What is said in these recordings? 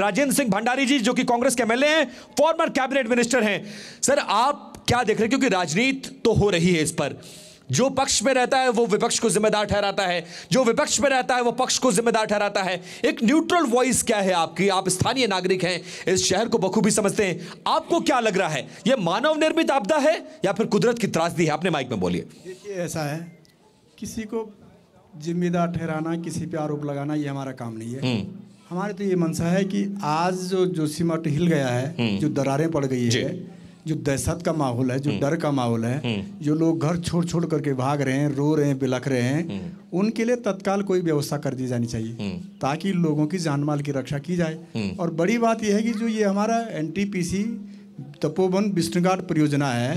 राजेंद्र सिंह भंडारी जी जो कि कांग्रेस के एमएलए हैं फॉर्मर कैबिनेट मिनिस्टर हैं सर आप क्या देख रहे हैं क्योंकि राजनीति तो हो रही है इस पर जो पक्ष में रहता है वो विपक्ष को जिम्मेदार ठहराता है जो विपक्ष में रहता है वो पक्ष को जिम्मेदार ठहराता है एक न्यूट्रल वॉइस क्या है आपकी आप स्थानीय नागरिक हैं इस शहर को बखूबी समझते हैं आपको क्या लग रहा है यह मानव निर्मित आपदा है या फिर कुदरत की त्रासदी है अपने माइक में बोलिए देखिए ऐसा है किसी को जिम्मेदार ठहराना किसी पर आरोप लगाना ये हमारा काम नहीं है हम्म। हमारे तो ये मनसा है कि आज जो जो सीमट हिल गया है हम्म। जो दरारें पड़ गई है जो दहशत का माहौल है जो हम्म। डर का माहौल है हम्म। जो लोग घर छोड़ छोड़ करके भाग रहे हैं रो रहे हैं बिलख रहे हैं उनके लिए तत्काल कोई व्यवस्था कर दी जानी चाहिए ताकि लोगों की जान माल की रक्षा की जाए और बड़ी बात यह है कि जो ये हमारा एन तपोवन विष्णुघाट परियोजना है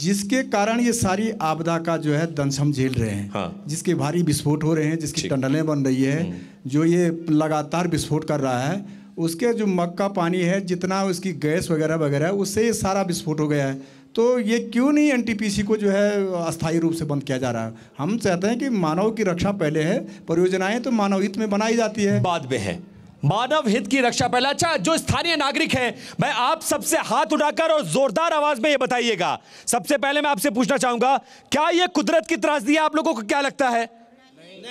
जिसके कारण ये सारी आपदा का जो है दंश हम झेल रहे हैं हाँ। जिसके भारी विस्फोट हो रहे हैं जिसकी टंडलें बन रही है हम्म। जो ये लगातार विस्फोट कर रहा है उसके जो मग का पानी है जितना उसकी गैस वगैरह वगैरह उससे ये सारा विस्फोट हो गया है तो ये क्यों नहीं एनटीपीसी को जो है अस्थायी रूप से बंद किया जा रहा है हम चाहते हैं कि मानव की रक्षा पहले है परियोजनाएं तो मानव हित में बनाई जाती है बाद में है मानव हित की रक्षा पहले अच्छा जो स्थानीय नागरिक हैं मैं आप सबसे हाथ उठाकर और जोरदार आवाज में ये बताइएगा सबसे पहले मैं आपसे पूछना चाहूंगा क्या ये कुदरत की त्रासदी है आप लोगों को क्या लगता है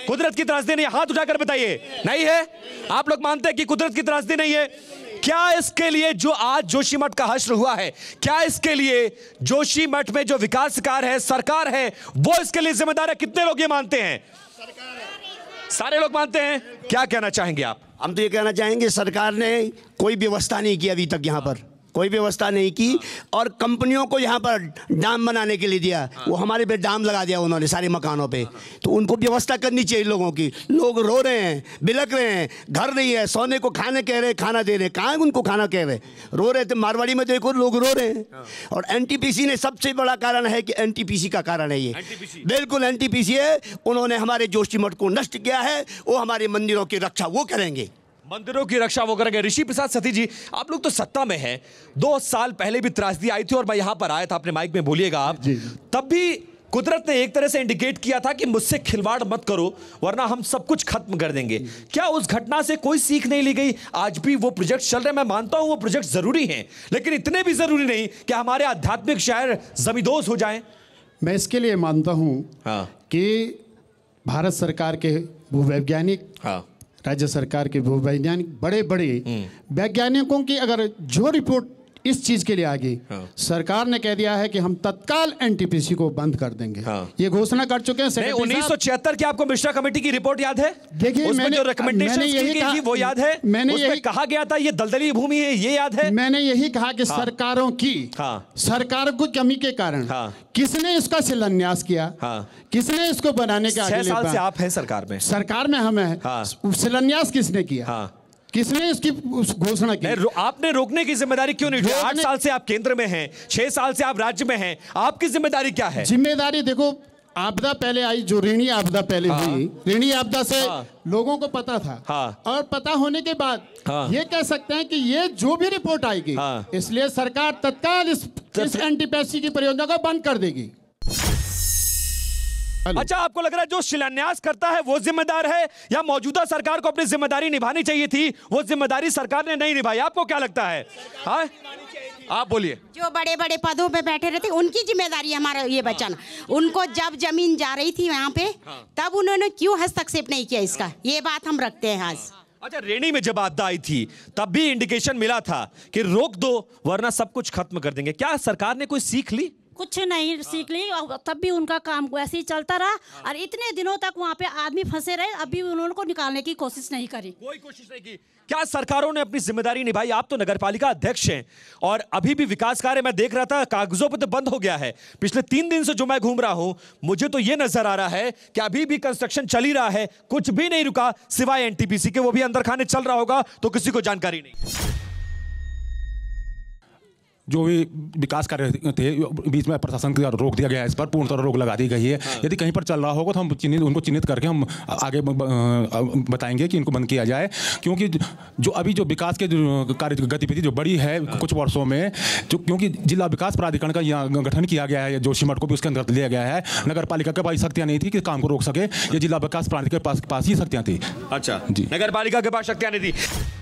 कुदरत की त्रासदी नहीं हाथ उठाकर बताइए नहीं है आप लोग मानते हैं कि कुदरत की त्रासदी नहीं है क्या इसके लिए जो आज जोशी मठ का हश्र हुआ है क्या इसके लिए जोशी मठ में जो विकास कार्य है सरकार है वो इसके लिए जिम्मेदार है कितने लोग ये मानते हैं सारे लोग मानते हैं क्या कहना चाहेंगे आप हम तो ये कहना चाहेंगे सरकार ने कोई व्यवस्था नहीं की अभी तक यहाँ पर कोई व्यवस्था नहीं की हाँ। और कंपनियों को यहाँ पर डाम बनाने के लिए दिया हाँ। वो हमारे पे डाम लगा दिया उन्होंने सारे मकानों पे हाँ। तो उनको व्यवस्था करनी चाहिए लोगों की लोग रो रहे हैं बिलक रहे हैं घर नहीं है सोने को खाने कह रहे हैं खाना दे रहे हैं कहाँ उनको खाना कह रहे रो रहे थे मारवाड़ी में देखो लोग रो रहे हैं और एन ने सबसे बड़ा कारण है कि एन का कारण है ये बिल्कुल एन है उन्होंने हमारे जोशी मठ को नष्ट किया है वो हमारे मंदिरों की रक्षा वो करेंगे मंदिरों की रक्षा वो करेंगे ऋषि प्रसाद सती जी आप लोग तो सत्ता में हैं दो साल पहले भी त्रासदी आई थी और मैं यहाँ पर आया था अपने माइक में बोलिएगा आप तब भी कुदरत ने एक तरह से इंडिकेट किया था कि मुझसे खिलवाड़ मत करो वरना हम सब कुछ खत्म कर देंगे क्या उस घटना से कोई सीख नहीं ली गई आज भी वो प्रोजेक्ट चल रहे मैं मानता हूँ वो प्रोजेक्ट ज़रूरी हैं लेकिन इतने भी ज़रूरी नहीं कि हमारे आध्यात्मिक शायर जमीदोज हो जाएं मैं इसके लिए मानता हूँ हाँ। कि भारत सरकार के भूवैज्ञानिक हाँ। राज्य सरकार के वैज्ञानिक बड़े बड़े हम्म। वैज्ञानिकों की अगर जो रिपोर्ट इस चीज के लिए आ गई हाँ। सरकार ने कह दिया है कि हम तत्काल एनटीपीसी को बंद कर देंगे हाँ। ये घोषणा कर चुके हैं उन्नीस सौ छिहत्तर की आपको मिश्रा कमेटी की रिपोर्ट याद है देखिए मैंने जो रिकमेंडेशन की गई वो याद है मैंने यही कहा गया था ये दलदली भूमि है ये याद है मैंने यही कहा कि हाँ। सरकारों की हाँ। सरकार की कमी के कारण हाँ। किसने इसका शिलान्यास किया किसने इसको बनाने का आप है सरकार में सरकार में हमें शिलान्यास किसने किया किसने इसकी घोषणा की रो, आपने रोकने की जिम्मेदारी क्यों नहीं उठाई आठ साल से आप केंद्र में हैं छह साल से आप राज्य में हैं आपकी जिम्मेदारी क्या है जिम्मेदारी देखो आपदा पहले आई जो ऋणी आपदा पहले हाँ। हुई ऋणी आपदा से हाँ। लोगों को पता था हाँ। और पता होने के बाद ये कह सकते हैं कि ये जो भी रिपोर्ट आएगी इसलिए सरकार तत्काल इस, इस एंटीपैसी की परियोजना को बंद कर देगी अच्छा आपको लग रहा है जो शिलान्यास करता है वो जिम्मेदार है या मौजूदा सरकार को अपनी जिम्मेदारी निभानी चाहिए थी वो जिम्मेदारी सरकार ने नहीं निभाई आपको क्या लगता है हाँ? आप बोलिए जो बड़े बड़े पदों पे बैठे रहते उनकी जिम्मेदारी हमारा ये बचाना हाँ। उनको जब जमीन जा रही थी यहाँ पे हाँ। तब उन्होंने क्यों हस्तक्षेप नहीं किया इसका ये बात हम रखते हैं आज अच्छा रेणी में जब आपदा आई थी तब भी इंडिकेशन मिला था कि रोक दो वरना सब कुछ खत्म कर देंगे क्या सरकार ने कोई सीख ली कुछ नहीं सीख ली तब भी उनका काम वैसे ही चलता रहा हाँ। और इतने दिनों तक वहाँ पे आदमी फंसे रहे अभी उन्होंने को निकालने की कोशिश नहीं करी कोई कोशिश नहीं की क्या सरकारों ने अपनी जिम्मेदारी निभाई आप तो नगर पालिका अध्यक्ष हैं और अभी भी विकास कार्य मैं देख रहा था कागजों पर तो बंद हो गया है पिछले तीन दिन से जो मैं घूम रहा हूं मुझे तो यह नजर आ रहा है कि अभी भी कंस्ट्रक्शन चल ही रहा है कुछ भी नहीं रुका सिवाय एनटीपीसी के वो भी अंदर खाने चल रहा होगा तो किसी को जानकारी नहीं जो भी विकास कार्य थे बीच में प्रशासन की रोक दिया गया है इस पर पूर्ण तरह रोक लगा दी गई है हाँ। यदि कहीं पर चल रहा होगा तो हम चिन्हित उनको चिन्हित करके हम आगे बताएंगे कि इनको बंद किया जाए क्योंकि जो अभी जो विकास के कार्य गतिविधि जो बड़ी है हाँ। कुछ वर्षों में जो क्योंकि जिला विकास प्राधिकरण का यहाँ गठन किया गया है जोशीमठ को भी उसके अंतर्गत लिया गया है नगर पालिका के पास शक्तियाँ नहीं थी कि काम को रोक सके ये जिला विकास प्राधिकरण के पास पास ही शक्तियाँ थी अच्छा जी नगर पालिका के पास शक्तियाँ नहीं थी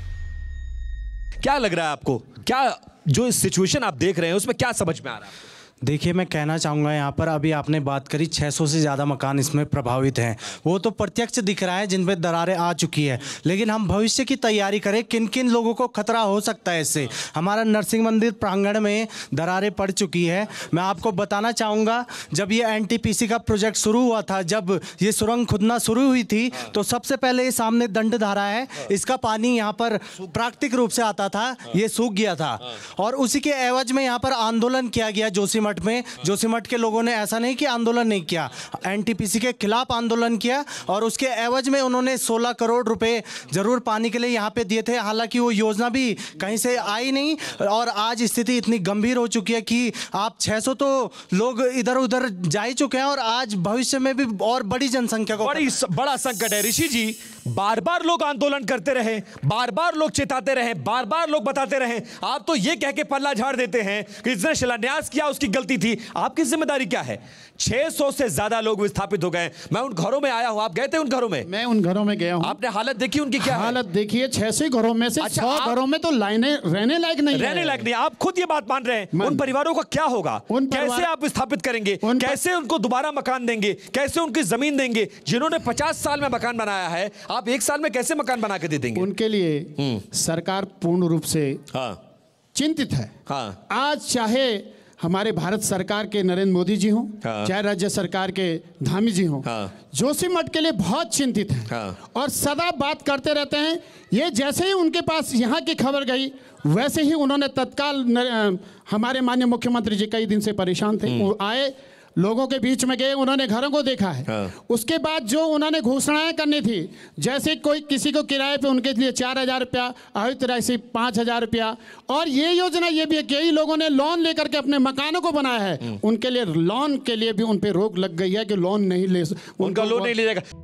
क्या लग रहा है आपको क्या जो सिचुएशन आप देख रहे हैं उसमें क्या समझ में आ रहा है देखिए मैं कहना चाहूँगा यहाँ पर अभी आपने बात करी 600 से ज़्यादा मकान इसमें प्रभावित हैं वो तो प्रत्यक्ष दिख रहा है जिन पर दरारें आ चुकी है लेकिन हम भविष्य की तैयारी करें किन किन लोगों को खतरा हो सकता है इससे हमारा नरसिंह मंदिर प्रांगण में दरारें पड़ चुकी है मैं आपको बताना चाहूँगा जब ये एन का प्रोजेक्ट शुरू हुआ था जब ये सुरंग खुदना शुरू हुई थी तो सबसे पहले ये सामने दंड धारा है इसका पानी यहाँ पर प्राकृतिक रूप से आता था ये सूख गया था और उसी के एवज में यहाँ पर आंदोलन किया गया जोशी जोशीमठ में जोशीमठ के लोगों ने ऐसा नहीं कि आंदोलन नहीं किया एनटीपीसी के खिलाफ आंदोलन किया और उसके एवज में उन्होंने 16 करोड़ रुपए जरूर पानी के लिए यहाँ पे दिए थे हालांकि वो योजना भी कहीं से आई नहीं और आज स्थिति इतनी गंभीर हो चुकी है कि आप 600 तो लोग इधर उधर जा ही चुके हैं और आज भविष्य में भी और बड़ी जनसंख्या को बड़ी बड़ा संकट है ऋषि जी बार बार लोग आंदोलन करते रहे बार बार लोग चेताते रहे बार बार लोग बताते रहे आप तो ये कह के पल्ला झाड़ देते हैं कि जिसने शिलान्यास किया उसकी गलती थी आपकी जिम्मेदारी क्या है 600 से ज्यादा लोग विस्थापित हो गए मैं उन घरों में आया हूँ आप गए थे उन घरों में मैं उन घरों में गया हूँ आपने हालत देखी उनकी क्या हालत देखी है छह सौ घरों में से अच्छा, सौ घरों में तो लाइने रहने लायक नहीं रहने लायक नहीं आप खुद ये बात मान रहे हैं उन परिवारों का क्या होगा कैसे आप विस्थापित करेंगे कैसे उनको दोबारा मकान देंगे कैसे उनकी जमीन देंगे जिन्होंने पचास साल में मकान बनाया है आप एक साल में कैसे मकान बना के दे देंगे उनके लिए हम्म। सरकार पूर्ण रूप से हाँ चिंतित है हाँ आज चाहे हमारे भारत सरकार के नरेंद्र मोदी जी हों हाँ। चाहे राज्य सरकार के धामी जी हों हाँ। जोशी मठ के लिए बहुत चिंतित हैं हाँ। और सदा बात करते रहते हैं ये जैसे ही उनके पास यहाँ की खबर गई वैसे ही उन्होंने तत्काल हमारे माननीय मुख्यमंत्री जी कई दिन से परेशान थे हम्म। वो आए लोगों के बीच में गए उन्होंने घरों को देखा है हाँ। उसके बाद जो उन्होंने घोषणाएं करनी थी जैसे कोई किसी को किराए पे उनके लिए चार हजार रुपया अवित राशि पांच हजार रुपया और ये योजना ये भी है कई लोगों ने लोन लेकर के अपने मकानों को बनाया है हम्म। उनके लिए लोन के लिए भी उन पर रोक लग गई है कि लोन नहीं ले उनका लोन नहीं ले जाएगा